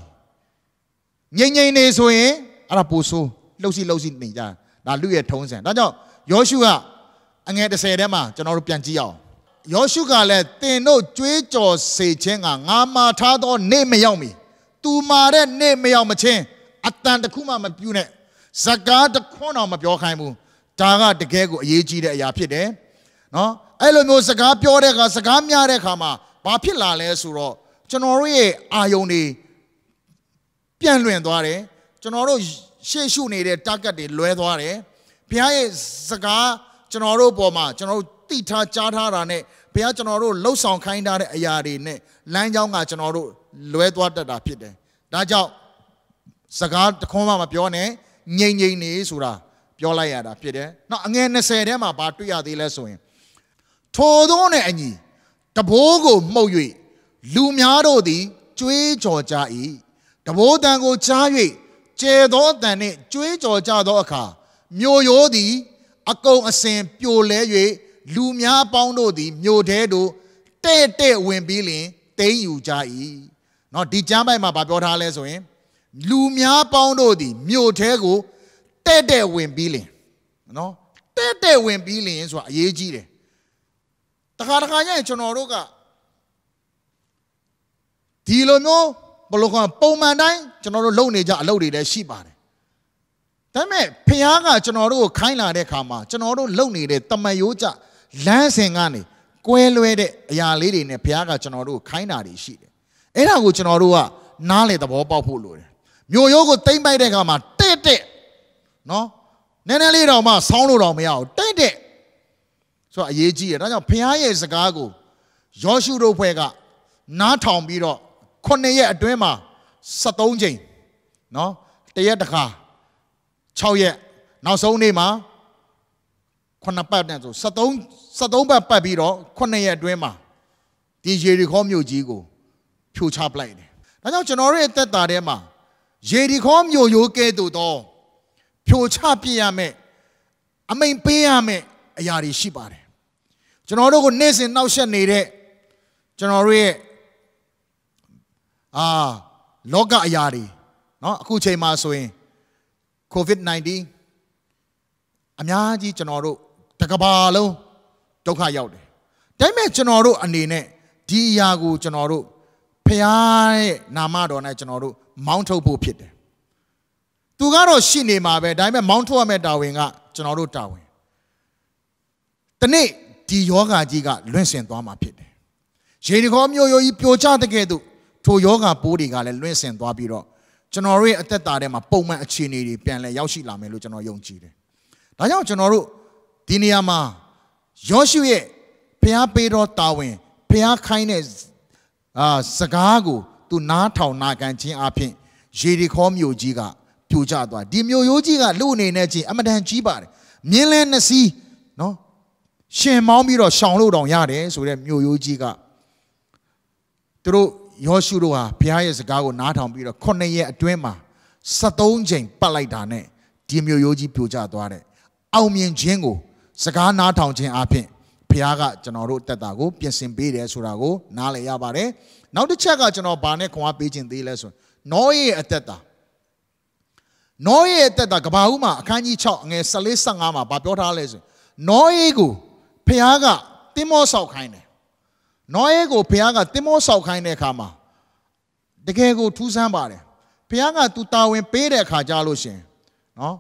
A: ငြိမ့်ငြိမ့်နေဆိုရင်အဲ့ဒါပူဆူးလှုပ်စီလှုပ်စီနေကြဒါလူရဲ့ထုံးစံဒါကြောင့်ယောရှုကအငယ်၁၀ထဲမှာကျွန်တော်တို့ပြန်ကြည့်အောင်ယောရှုကလည်းတင်တို့ကြွေးကြော်စေခြင်းကငါမာထားသောနေ့မရောက်မီသူမာတဲ့နေ့မရောက်မချင်းအတန်တခုမှမပြုနဲ့ဇကားတခွန်းတော်မပြောခိုင်းဘူးဒါကတကယ်ကိုအရေးကြီးတဲ့အရာဖြစ်တယ်နော်အဲ့လိုမျိုးစကားပြောတဲ့အခါစကားများတဲ့အခါမှာဘာဖြစ်လာလဲဆိုတော့ကျွန်တော်တို့ရဲ့အာယုံတွေပြန့်လွင့်သွားတယ်ကျွန်တော်တို့ရှေ့ရှုနေတဲ့ target တွေလွဲသွားတယ်ဘုရားရဲ့စကားကျွန်တော်တို့အပေါ်မှာကျွန်တော်တို့တိထားကြားထားတာနဲ့ဘုရားကျွန်တော်တို့လှုပ်ဆောင်ခိုင်းထားတဲ့အရာတွေနဲ့လမ်းကြောင်းကကျွန်တော်တို့လွဲသွားတတ်တာဖြစ်တယ်ဒါကြောင့်စကားတခွန်းမှမပြောနဲ့ငြိမ်ငြိမ်နေဆိုတာပြောလိုက်ရတာဖြစ်တယ်။နောက်အငယ်20ထဲမှာဘာတွေ့ရသေးလဲဆိုရင်ထိုသောနှင့်အညီတဘိုးကိုမှုတ်၍လူများတို့သည်ကြွေးကြော်ကြ၏တဘိုးတန်ကိုချား၍ကျဲသောအတန်နှင့်ကြွေးကြော်ကြသောအခါမြို့ရိုးသည် အကုန်အစင်ပြိုလဲ၍လူများပေါင်းတို့သည်မြို့ထဲသို့တဲ့တဲ့ဝင်ပြီးလင်တိမ့်ယူကြ၏เนาะဒီကျမ်းပိုက်မှာဗာပြောထားလဲဆိုရင် လူများပေါင်းတို့သည်မြို့ထဲကိုတဲ့တဲ့ဝင်ပြီးလင်เนาะတဲ့တဲ့ဝင်ပြီးလင်ဆိုတာအရေးကြီးတယ်တခါတခါညရင်ကျွန်တော်တို့ကဒီလိုမျိုးဘလို့ကပုံမှန်တိုင်းကျွန်တော်တို့လုပ်နေကြအလုပ်တွေလည်းရှိပါတယ်ဒါပေမဲ့ဖခင်ကကျွန်တော်တို့ကိုခိုင်းလာတဲ့ခါမှာကျွန်တော်တို့လုပ်နေတဲ့တမန်ရိုးကြလမ်းစဉ်ကနေကွဲလွဲတဲ့အရာလေးတွေနဲ့ဘုရားကကျွန်တော်တို့ကိုခိုင်းတာတွေရှိတယ်။အဲ့ဒါကိုကျွန်တော်တို့ကနားလေသဘောပေါက်ဖို့လိုတယ်။မြို့ရိုးကိုတိမ့်ပိုက်တဲ့အခါမှာတဲ့တဲ့နော်နည်းနည်းလေးတော့မှဆောင်းလို့တော့မရဘူးတဲ့တဲ့ဆိုတော့အရေးကြီးတယ်ဒါကြောင့်ဖခင်ရဲ့စကားကိုယောရှုတို့ဖွဲ့ကနားထောင်ပြီးတော့ခုနှစ်ရက်အတွင်းမှာ73ချိန်နော်တရက်တစ်ခါ6ရက်နောက်ဆုံးနေ့မှာခုနှစ်ပတ်တန်းဆို73 73ပတ်ပတ်ပြီးတော့ခုနှစ်ရက်အတွင်းမှာဒီယေရီခေါမြို့ကြီးကိုဖြိုချပလိုက်တယ်ဒါကြောင့်ကျွန်တော်တို့ရဲ့တက်တာထဲမှာယေရီခေါမြို့ရိုးကဲသို့သော ဖြိုချပြစ်ရမယ်အမိန်ပေးရမယ်အရာတွေရှိပါတယ်ကျွန်တော်တို့ကိုနေ့စဉ်နှောက်ယှက်နေတဲ့ကျွန်တော်တို့ရဲ့အာလောကအရာတွေเนาะအခုချိန်မှာဆိုရင် COVID-19 အများကြီးကျွန်တော်တို့တကဘာလုံးဒုက္ခရောက်တယ်ဒါပေမဲ့ကျွန်တော်တို့အနေနဲ့ဒီအရာကို ကျွန်တော်တို့ဖခင်ရဲ့နာမတော်နဲ့ကျွန်တော်တို့မောင်းထုတ်ဖို့ဖြစ်တယ်သူကတော့ရှိနေမှာပဲဒါပေမဲ့မောင်းထုတ်ရမယ့်တာဝန်ကကျွန်တော်တို့တာဝန်တနေ့ဒီယောဂါကြီးကလွင့်စင်သွားမှာဖြစ်တယ်ရေဒီခေါမျိုးရိုးကြီးပျော်ချတဲ့ကဲ့သို့ထိုယောဂါပိုးတွေကလည်းလွင့်စင်သွားပြီးတော့ကျွန်တော်တို့ရဲ့အသက်တာထဲမှာပုံမှန်အခြေအနေတွေပြန်လည်ရောက်ရှိလာမယ်လို့ကျွန်တော်ယုံကြည်တယ်။ဒါကြောင့်ကျွန်တော်တို့ဒီနေရာမှာယောရှုရဲ့ဖျားပေးတော်တာဝန်ဖျားခိုင်းတဲ့အာစကားကိုသူနားထောင်နာကန်ခြင်းအပြင်ရေဒီခေါမြို့ကြီးကပြိုကျသွားဒီမြို့ရိုးကြီးကလူအနေနဲ့ချင်းအမတန်ကြီးပါတယ်မြင်းလဲနှစီနော်ရှင်မောင်းပြီးတော့ရှောင်လို့တောင်ရတယ်ဆိုတဲ့မြို့ရိုးကြီးကသူတို့ယောရှုတို့ဟာဘုရားရဲ့စကားကိုနားထောင်ပြီးတော့ခုနှစ်ရက်အတွင်းမှာ73ကြိမ်ပတ်လိုက်တာနဲ့ဒီမြို့ရိုးကြီးပြိုကျသွားတဲ့အောင်မြင်ခြင်းကိုစကားနားထောင်ခြင်းအပြင်ဘုရားကကျွန်တော်တို့တက်တာကိုပြင်ဆင်ပေးတယ်ဆိုတာကိုနားလည်ရပါတယ်နောက်တစ်ချက်ကကျွန်တော်ဘာနဲ့ခွန်အားပေးခြင်းသေးလဲဆိုရင်နောရဲ့အသက်တာနောရဲ့အသက်တာကဘာဦးမှာအခန်းကြီး6ငွေ14 15မှာဗာပြောထားလဲဆိုရင်နောရဲ့ကိုဖျားကတင်းမောဆောက်ခိုင်းတယ်နောရဲကိုဖျားကတင်းမောဆောက်ခိုင်းတဲ့အခါမှာတကယ်ကိုထူးဆန်းပါတယ်ဖျားကသူတာဝန်ပေးတဲ့အခါကြားလို့ရှင်နော်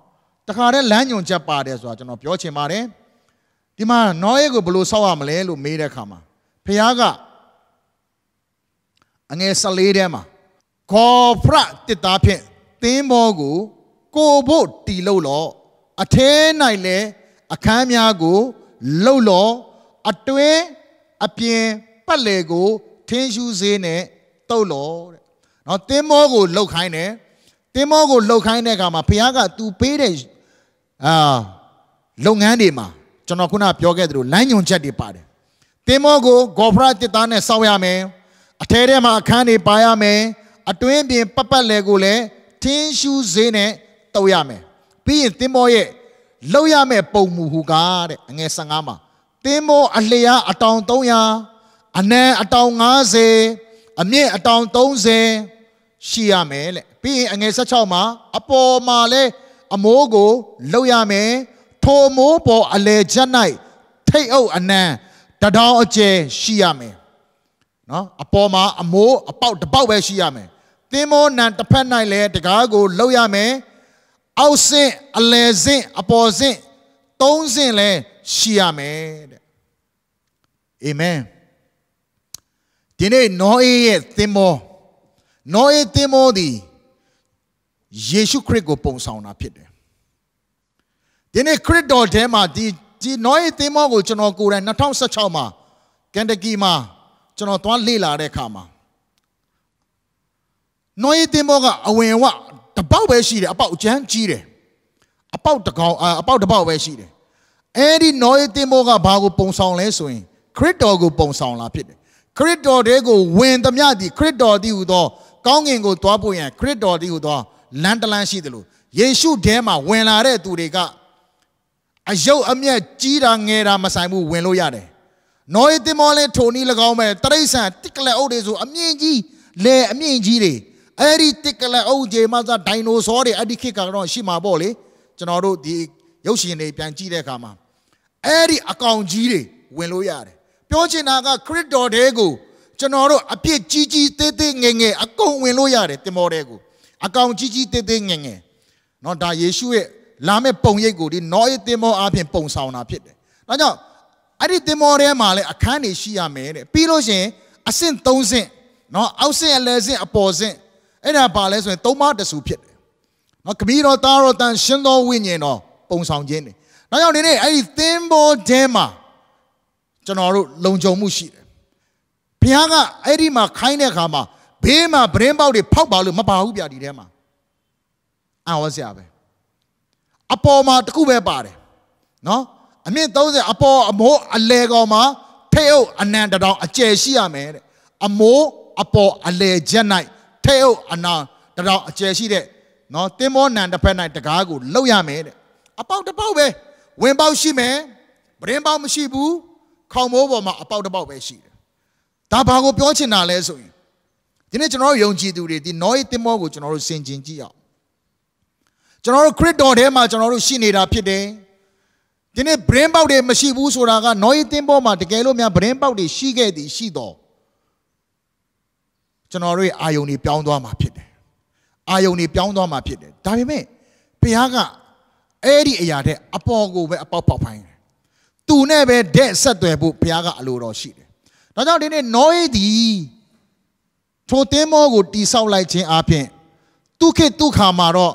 A: တခါတည်းလမ်းညွန်ချက်ပါတယ်ဆိုတာကျွန်တော်ပြောချင်ပါတယ်ဒီမှာနောရဲကိုဘယ်လိုဆောက်ရမလဲလို့မေးတဲ့အခါမှာဖျားကအငယ်14ထဲမှာခေါ်ဖရတစ်သားဖြင့်သင်းဘောကိုကိုဖို့တီလို့လော အထဲ၌လည်းအခန်းများကိုလှုပ်လော်အတွင်းအပြင်ပတ်လေကို ထင်းရှူးစေးနဲ့တုပ်လော်တဲ့။နော်တင်းမောကိုလှုပ်ခိုင်းတယ်။တင်းမောကိုလှုပ်ခိုင်းတဲ့အခါမှာဘုရားကသူပေးတဲ့အာလုပ်ငန်းတွေမှာကျွန်တော်ခုနပြောခဲ့သလိုလမ်းညွန်ချက်တွေပါတယ်။တင်းမောကိုဂေါ်ဖရာတစ်သားနဲ့စောင့်ရမယ်။အထဲထဲမှာအခန်းတွေပါရမယ်။အတွင်းပြင်ပတ်ပတ်လေကိုလည်းထင်းရှူးစေးနဲ့တုပ်ရမယ်။ပြီးရင်တင်းမောရဲ့လောက်ရမယ့်ပုံမူဟူကားတဲ့အငယ်15မှာသင်းမောအလျားအတောင်300အနံအတောင်90အမြင့်အတောင်30ရှိရမယ်လေပြီးရင်အငယ်16မှာအပေါ်မှာလဲအမိုးကိုလောက်ရမယ်ထိုမိုးပေါ်အလေချက်၌ထိတ်အုပ်အနံတထောင်အကျယ်ရှိရမယ်နော်အပေါ်မှာအမိုးအပေါက်တပေါက်ပဲရှိရမယ်သင်းမောနံတစ်ဖက်၌လဲတကားကိုလောက်ရမယ်အောက်ဆင့်အလယ်ဆင့်အပေါ်ဆင့်သုံးဆင့်လဲရှိရမယ်တဲ့အာမင်ဒီနေ့နောအေးရဲ့သင်္ဘောနောအေးသင်္ဘောသည်ယေရှုခရစ်ကိုပုံဆောင်တာဖြစ်တယ်ဒီနေ့ခရစ်တော်ထဲမှာဒီဒီနောအေးသင်္ဘောကိုကျွန်တော်ကိုယ်တိုင်2016မှာကန်တကီမှာကျွန်တော်သွားလေ့လာတဲ့အခါမှာနောအေးသင်္ဘောကအဝင်ဝပေါက်ပဲရှိတယ်အပေါက်အကျန်းကြီးတယ်အပေါက်တကောင်အပေါက်တပေါက်ပဲရှိတယ်အဲ့ဒီနောယေတင်မောကဘာကိုပုံဆောင်လဲဆိုရင်ခရစ်တော်ကိုပုံဆောင်လာဖြစ်တယ်ခရစ်တော်တဲကိုဝင်သမျှဒီခရစ်တော်တည်ဟူသောကောင်းကင်ကိုသွားဖို့ရန်ခရစ်တော်တည်ဟူသောလန်တလန်ရှိတယ်လို့ယေရှုထဲမှာဝင်လာတဲ့သူတွေကအယုတ်အမျက်ကြီးတာငယ်တာမဆိုင်ဘူးဝင်လို့ရတယ်နောယေတင်မောလည်းထိုနည်း၎င်းပဲတရိษံတစ်ကလက်အုပ်တွေဆိုအမြင့်ကြီးလေအမြင့်ကြီးတွေအဲ့ဒီတစ်ကလအုပ်ကြီးမှသာဒိုင်နိုဆောတွေအဲ့ဒီခေတ်ကတော့ရှိမှာပေါ့လေကျွန်တော်တို့ဒီရုပ်ရှင်တွေပြန်ကြည့်တဲ့အခါမှာအဲ့ဒီအကောင်ကြီးတွေဝင်လို့ရတယ်ပြောချင်တာကခရစ်တော်တဲကိုကျွန်တော်တို့အပြစ်ကြီးကြီးသေးသေးငယ်ငယ်အကုန်ဝင်လို့ရတယ်တင်မောတဲ့ကိုအကောင်ကြီးကြီးသေးသေးငယ်ငယ်เนาะဒါယေရှုရဲ့လာမဲ့ပုံရိပ်ကိုဒီနောအေတင်မောအားဖြင့်ပုံဆောင်တာဖြစ်တယ်ဒါကြောင့်အဲ့ဒီတင်မောထဲမှာလည်းအခန်းတွေရှိရမယ်တဲ့ပြီးလို့ရှင်အဆင့်၃ဆင့်เนาะအောက်ဆင့်အလယ်ဆင့်အပေါ်ဆင့်အဲ့ဒါဘာလဲဆိုရင်သုံးပါးတဆူဖြစ်တယ်နော်ခမီးတော်သားတော်တန်ရှင်းသောဝိညာဉ်တော်ပုံဆောင်ခြင်းတယ်နောက်ရောက်ဒီနေ့အဲ့ဒီသင်္ဘောထဲမှာကျွန်တော်တို့လုံခြုံမှုရှိတယ်ဘုရားကအဲ့ဒီမှာခိုင်းတဲ့အခါမှာဘေးမှာဗရင်ပေါက်တွေဖောက်ပါလို့မပါဘူးဗျာဒီထဲမှာအံဝစရာပဲအပေါ်မှာတခုပဲပါတယ်နော်အမြင့်30အပေါ်အမိုးအလဲကောင်မှာထဲအုပ်အနံတတောင်အကျယ်ရှိရမယ်တဲ့အမိုးအပေါ်အလဲချက်၌ထဲအုပ်အနာတရောင်အကျယ်ရှိတဲ့နော်တင်းမောနံတစ်ဖက်၌တကားကိုလှုပ်ရမယ်တဲ့အပေါက်တစ်ပေါက်ပဲဝင်ပေါက်ရှိမယ်ပရင်ပေါက်မရှိဘူးခေါင်မိုးပေါ်မှာအပေါက်တစ်ပေါက်ပဲရှိတယ်ဒါဘာကိုပြောချင်တာလဲဆိုရင်ဒီနေ့ကျွန်တော်တို့ယုံကြည်သူတွေဒီ noise တင်းမောကိုကျွန်တော်တို့စင်ကျင်ကြည့်အောင်ကျွန်တော်တို့ခရစ်တော်ထဲမှာကျွန်တော်တို့ရှိနေတာဖြစ်တယ်ဒီနေ့ brain ပေါက်တွေမရှိဘူးဆိုတာက noise တင်းပေါ်မှာတကယ်လို့များ brain ပေါက်တွေရှိခဲ့သည်ရှိတော့ကျွန်တော်တို့ရဲ့အာယုန်တွေပြောင်းသွားမှာဖြစ်တယ်အာယုန်တွေပြောင်းသွားမှာဖြစ်တယ်ဒါပေမဲ့ဘုရားကအဲ့ဒီအရာတဲ့အပေါ်ကိုပဲအပေါက်ပေါက်ဖိုင်းတယ်သူနဲ့ပဲဒက်ဆက်သွယ်ဖို့ဘုရားကအလိုတော်ရှိတယ်ဒါကြောင့်ဒီနေ့နောအေးဒီထိုသင်းမောကိုတိဆောက်လိုက်ခြင်းအပြင်ဒုက္ခဒုက္ခမှာတော့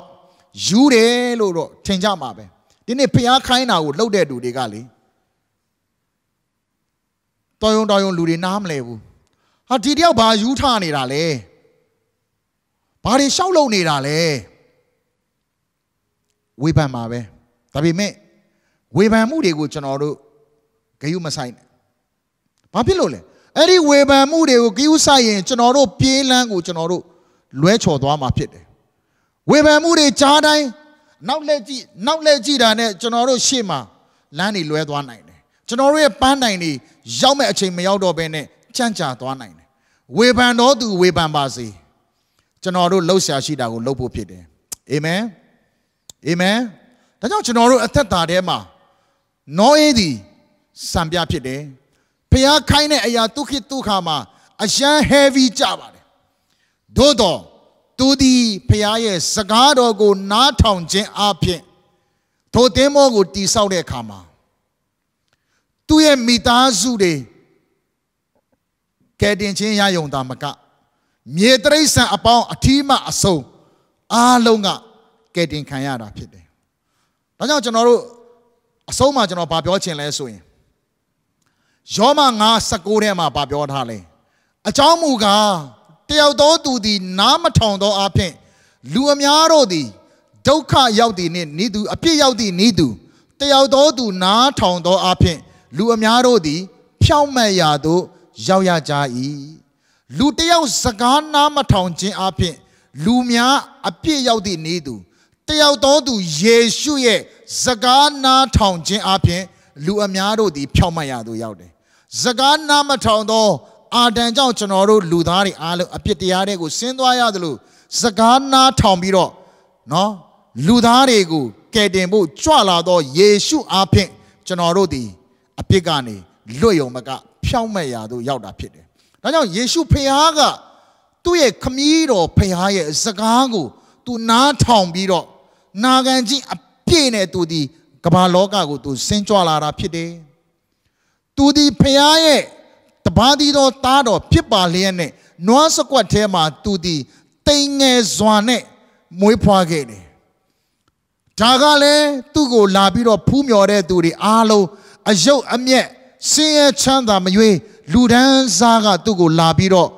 A: ယူတယ်လို့တော့ထင်ကြမှာပဲဒီနေ့ဘုရားခိုင်းတာကိုလှုပ်တဲ့သူတွေကလေတော်ယုံတော်ယုံလူတွေနားမလဲဘူးဟာဒီတယောက်ဘာယူထနေတာလဲဘာတွေရှောက်လုံနေတာလဲဝေဖန်ပါပဲဒါပေမဲ့ဝေဖန်မှုတွေကိုကျွန်တော်တို့ဂယုမဆိုင်နဲ့ဘာဖြစ်လို့လဲအဲ့ဒီဝေဖန်မှုတွေကိုဂယုဆိုင်ရင်ကျွန်တော်တို့ပြေးလန်းကိုကျွန်တော်တို့လွဲချော်သွားမှာဖြစ်တယ်ဝေဖန်မှုတွေကြားတိုင်းနောက်လက်ကြည့်နောက်လက်ကြည့်တာနဲ့ကျွန်တော်တို့ရှေ့မှာလမ်းတွေလွဲသွားနိုင်တယ်ကျွန်တော်တို့ရဲ့ပန်းတိုင်တွေရောက်မဲ့အချိန်မရောက်တော့ဘဲနဲ့ကြန့်ကြာသွားနိုင်တယ်ဝေဖန်တော်သူဝေဖန်ပါစေကျွန်တော်တို့လှုပ်ရှားရှိတာကိုလှုပ်ဖို့ဖြစ်တယ်အာမင်အာမင်ဒါကြောင့်ကျွန်တော်တို့အသက်တာထဲမှာနောအေးသည်စံပြဖြစ်တယ်ဖျားခိုင်းတဲ့အရာဒုက္ခဒုက္ခမှာအရှမ်း heavy ကြပါတယ်သို့တော့သူသည်ဖျားရဲ့စကားတော်ကိုနားထောင်ခြင်းအပြင်ထိုတင်းမောကိုတိဆောက်တဲ့အခါမှာသူ့ရဲ့မိသားစုတွေကယ်တင်ခြင်းရယုံတာမက မြေတရိษံအပေါင်းအထီးမှအဆုံးအားလုံးကကယ်တင်ခံရတာဖြစ်တယ်။ဒါကြောင့်ကျွန်တော်တို့အဆုံးမှာကျွန်တော်ဗာပြောချင်လဲဆိုရင်ယောမ9:16ထဲမှာဗာပြောထားလဲအကြောင်းမူကားတယောက်သောသူသည် နားမထောင်သောအဖြစ်လူအများတို့သည်ဒုက္ခရောက်သည်နှင့်ဤသူအပြစ်ရောက်သည်ဤသူတယောက်သောသူနားထောင်သောအဖြစ်လူအများတို့သည်ဖြောင့်မတ်ရာသို့ရောက်ရကြ၏လူတယောက်စကားနားမထောင်ခြင်းအပြင် လူများအပြစ်ရောက်သည့်နေသူတယောက်သောသူယေရှုရဲ့စကားနားထောင်ခြင်းအပြင် လူအများတို့သည်ဖြောက်မတ်ရသို့ရောက်တယ်စကားနားမထောင်သောအာဒံကြောင့်ကျွန်တော်တို့လူသားတွေအားလုံးအပြစ်တရားတွေကိုဆင်းသွားရသလိုစကားနားထောင်ပြီးတော့နော်လူသားတွေကိုကယ်တင်ဖို့ကြွလာသောယေရှုအားဖြင့်ကျွန်တော်တို့သည်အပြစ်ကနေလွတ်ယုံမကဖြောင့်မတ်ရာသို့ရောက်တာဖြစ်တယ်။ဒါကြောင့်ယေရှုဖခင်ကသူ့ရဲ့ခမည်းတော်ဖခင်ရဲ့စကားကို သူနားထောင်ပြီးတော့နာခံခြင်းအပြည့်နဲ့သူဒီကမ္ဘာလောကကိုသူဆင်းကြွလာတာဖြစ်တယ်။သူဒီဖခင်ရဲ့တပါးဒီတော်သားတော်ဖြစ်ပါလျက်နဲ့နွားစကွက်ထဲမှာသူဒီတိမ်ငယ်စွာနဲ့မွေးဖွားခဲ့တယ်။ဒါကလည်းသူ့ကိုလာပြီးတော့ဖူးမြော်တဲ့သူတွေအားလုံးအယုတ်အမျက်ဆင်းရဲချမ်းသာမရွေးလူဒန်းစားကသူ့ကို လာပြီးတော့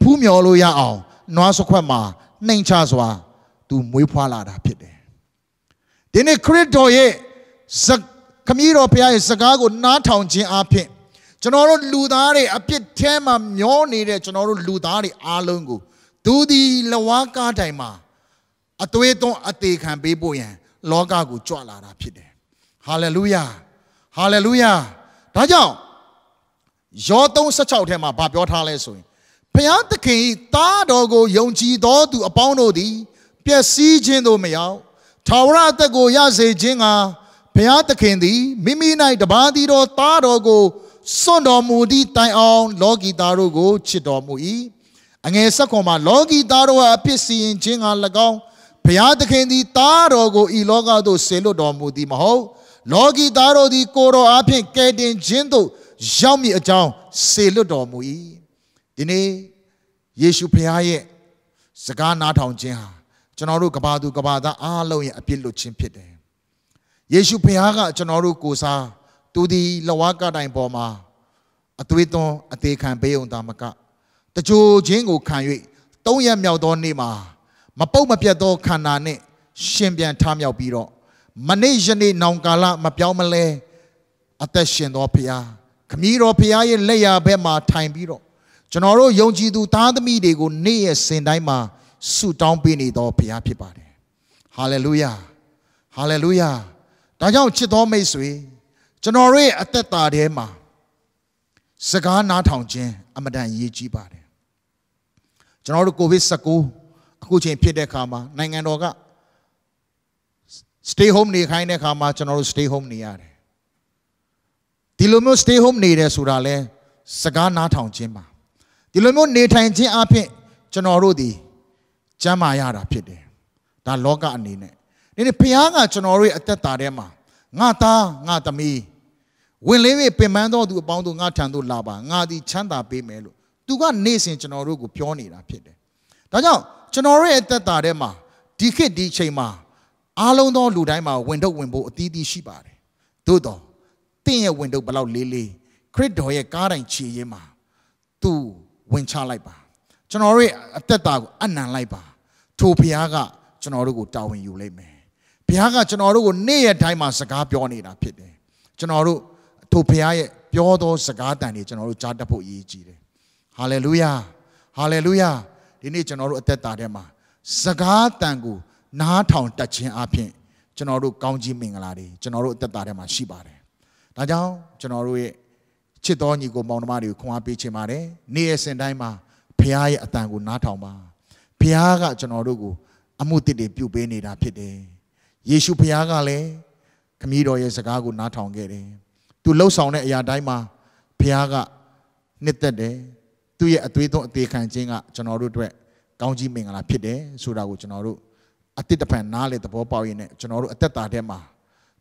A: ဖူးမြော်လို့ရအောင်နွားစခွက်မှာနှိမ်ချစွာသူမွေးဖွားလာတာဖြစ်တယ်။ဒီနေ့ခရစ်တော်ရဲ့ခမည်းတော်ဘုရားရဲ့စကားကိုနားထောင်ခြင်းအပြင်ကျွန်တော်တို့လူသားတွေအပြစ်ထဲမှာမျောနေတဲ့ကျွန်တော်တို့လူသားတွေအားလုံးကိုသူဒီလဝါကားတိုင်မှာအသွေးသွန်းအသေးခံပေးဖို့ရန်လောကကိုကြွလာတာဖြစ်တယ်။ဟာလေလုယာ။ဟာလေလုယာ။ဒါကြောင့်ယော3:16ထဲမှာဗာပြောထားလဲဆိုရင်ဘုရားသခင်ဤသားတော်ကိုယုံကြည်သောသူအပေါင်းတို့သည်ပျက်စီးခြင်းသို့မရောက်ထာဝရအသက်ကိုရစေခြင်းကဘုရားသခင်သည်မိမိ၌တပါးသီးသောသားတော်ကိုစွန့်တော်မူသည့်တိုင်အောင်လောကီသားတို့ကိုချစ်တော်မူ၏အငယ်ဆက်ခွန်မှာလောကီသားတို့ဟာအပြစ်စီရင်ခြင်းက၎င်းဘုရားသခင်သည်သားတော်ကိုဤလောကသို့ဆယ်လွတ်တော်မူသည်မဟုတ်လောကီသားတို့သည်ကိုတော်အားဖြင့်ကယ်တင်ခြင်းသို့ရောက်မည်အကြောင်းစေလွတ်တော်မူ၏ဒီနေ့ယေရှုဖခင်ရဲ့စကားနားထောင်ခြင်းဟာကျွန်တော်တို့ကဘာသူကဘာသားအားလုံးရဲ့အပြစ်လွတ်ခြင်းဖြစ်တယ်ယေရှုဖခင်ကကျွန်တော်တို့ကိုစားသူသည်လဝကတိုင်ပေါ်မှာအသွေးသွန်းအသေးခံပေးုံသာမကတကြိုချင်းကိုခံ၍သုံးရမြောက်သောနေ့မှာမပုတ်မပြတ်သောခန္ဓာနှင့်ရှင်ပြန်ထမြောက်ပြီးတော့မနေ့ယနေ့နောင်ကာလမပြောင်းမလဲအသက်ရှင်တော်ဖရာခမည်းတော်ဖရာရဲ့လက်ရာဘက်မှာထိုင်ပြီးတော့ကျွန်တော်တို့ယုံကြည်သူ သားသမီးတွေကိုနေ့ရက်စဉ်တိုင်းမှာဆုတောင်းပေးနေတော်ဖရာဖြစ်ပါတယ်ဟာလေလုယာဟာလေလုယာဒါကြောင့်ချစ်တော်မိတ်ဆွေကျွန်တော်တို့ရဲ့အသက်တာထဲမှာစကားနားထောင်ခြင်းအမတန်ရည်ကြီးပါတယ်ကျွန်တော်တို့ကိုဗစ်19အခုချိန်ဖြစ်တဲ့အခါမှာနိုင်ငံတော်က stay home နေခိုင်းတဲ့ခါမှာကျွန်တော်တို့ stay home နေရတယ်ဒီလိုမျိုး stay home နေတယ်ဆိုတာလဲစကားနားထောင်ခြင်းပါဒီလိုမျိုးနေထိုင်ခြင်းအပြင် ကျွန်တော်တို့ဒီကျမ်းမာရတာဖြစ်တယ်ဒါလောကအနေနဲ့ဒီနေ့ဘုရားကကျွန်တော်တို့ရဲ့အသက်တာထဲမှာငါသားငါသမီးဝင်လေးပြီးပင်ပန်းတော်သူအပေါင်းတို့ငါထံသို့လာပါငါသည်ချမ်းသာပေးမယ်လို့သူကနေစဉ်ကျွန်တော်တို့ကိုပြောနေတာဖြစ်တယ်ဒါကြောင့်ကျွန်တော်တို့ရဲ့အသက်တာထဲမှာဒီခေတ်ဒီချိန်မှာအားလုံးသောလူတိုင်းမှာဝင်တော့ဝင်ဖို့အသီးသီးရှိပါတယ်သို့တော့တင့်ရဲ့ဝင်တော့ဘလောက်လေးလေးခရစ်တော်ရဲ့ကားတိုင်းခြေရင်းမှာသူဝင်ချလိုက်ပါကျွန်တော်တို့အသက်တာကိုအနံလိုက်ပါထိုဘုရားကကျွန်တော်တို့ကိုတာဝန်ယူလိုက်မယ်ဘုရားကကျွန်တော်တို့ကိုနေ့ရက်တိုင်းမှာစကားပြောနေတာဖြစ်တယ်ကျွန်တော်တို့ထိုဘုရားရဲ့ပြောသော စကားတန်တွေကျွန်တော်တို့ကြားတတ်ဖို့အရေးကြီးတယ်ဟာလေလုယာဟာလေလုယာဒီနေ့ကျွန်တော်တို့အသက်တာထဲမှာစကားတန်ကိုနားထောင်တတ်ခြင်းအပြင်ကျွန်တော်တို့ကောင်းကြီးမင်္ဂလာတွေကျွန်တော်တို့အသက်တာထဲမှာရှိပါတယ်။ဒါကြောင့်ကျွန်တော်တို့ရဲ့ချစ်တော်ညီကိုမောင်နှမတွေကိုခွန်အားပေးခြင်းပါတယ်။နေ့ရက်စဉ်တိုင်းမှာဖခင်ရဲ့အတန်ကိုနားထောင်ပါ။ဖခင်ကကျွန်တော်တို့ကိုအမှုတစ်တွေပြုပေးနေတာဖြစ်တယ်။ယေရှုဖခင်ကလည်းခမည်းတော်ရဲ့စကားကိုနားထောင်ခဲ့တယ်။သူလှုပ်ဆောင်တဲ့အရာတိုင်းမှာဖခင်ကနှစ်သက်တယ်။သူ့ရဲ့အသွေးသွန်းအသေးခံခြင်းကကျွန်တော်တို့အတွက်ကောင်းကြီးမင်္ဂလာဖြစ်တယ်ဆိုတာကိုကျွန်တော်တို့အတိတ်တပံနားလေသဘောပေါက်ရင်းနဲ့ကျွန်တော်တို့အသက်တာထဲမှာ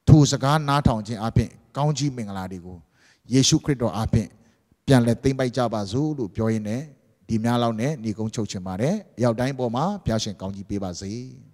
A: ထိုစကားနားထောင်ခြင်းအပြင်ကောင်းကြီးမင်္ဂလာတွေကိုယေရှုခရစ်တော်အပြင်ပြန်လဲသိမ့်ပိုက်ကြပါစို့လို့ပြောရင်းနဲ့ဒီများလောက်နဲ့ညီကုန်းချုပ်ချင်ပါတယ်။ရောက်တိုင်းပေါ်မှာဘုရားရှင်ကောင်းကြီးပေးပါစေ။